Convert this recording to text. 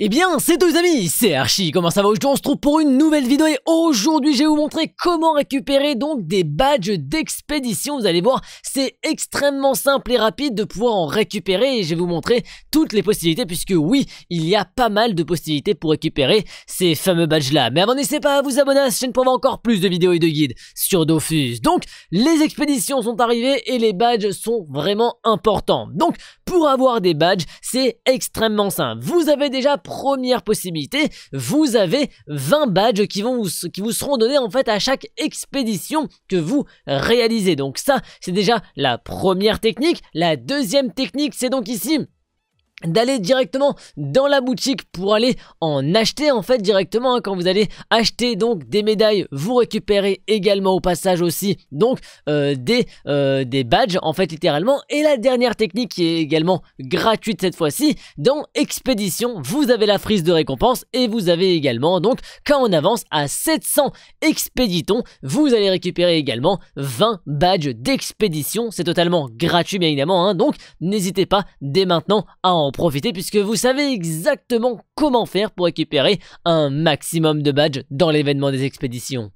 Eh bien, c'est tous les amis, c'est Archie, comment ça va Aujourd'hui on se trouve pour une nouvelle vidéo et aujourd'hui je vais vous montrer comment récupérer donc des badges d'expédition. Vous allez voir, c'est extrêmement simple et rapide de pouvoir en récupérer et je vais vous montrer toutes les possibilités puisque oui, il y a pas mal de possibilités pour récupérer ces fameux badges là. Mais avant n'hésitez pas à vous abonner à cette chaîne pour avoir encore plus de vidéos et de guides sur Dofus. Donc, les expéditions sont arrivées et les badges sont vraiment importants. Donc, pour avoir des badges, c'est extrêmement simple. Vous avez déjà première possibilité, vous avez 20 badges qui, vont vous, qui vous seront donnés en fait à chaque expédition que vous réalisez. Donc ça, c'est déjà la première technique. La deuxième technique, c'est donc ici d'aller directement dans la boutique pour aller en acheter en fait directement hein, quand vous allez acheter donc des médailles vous récupérez également au passage aussi donc euh, des euh, des badges en fait littéralement et la dernière technique qui est également gratuite cette fois-ci dans expédition vous avez la frise de récompense et vous avez également donc quand on avance à 700 expéditons vous allez récupérer également 20 badges d'expédition c'est totalement gratuit bien évidemment hein. donc n'hésitez pas dès maintenant à en Profitez puisque vous savez exactement comment faire pour récupérer un maximum de badges dans l'événement des expéditions.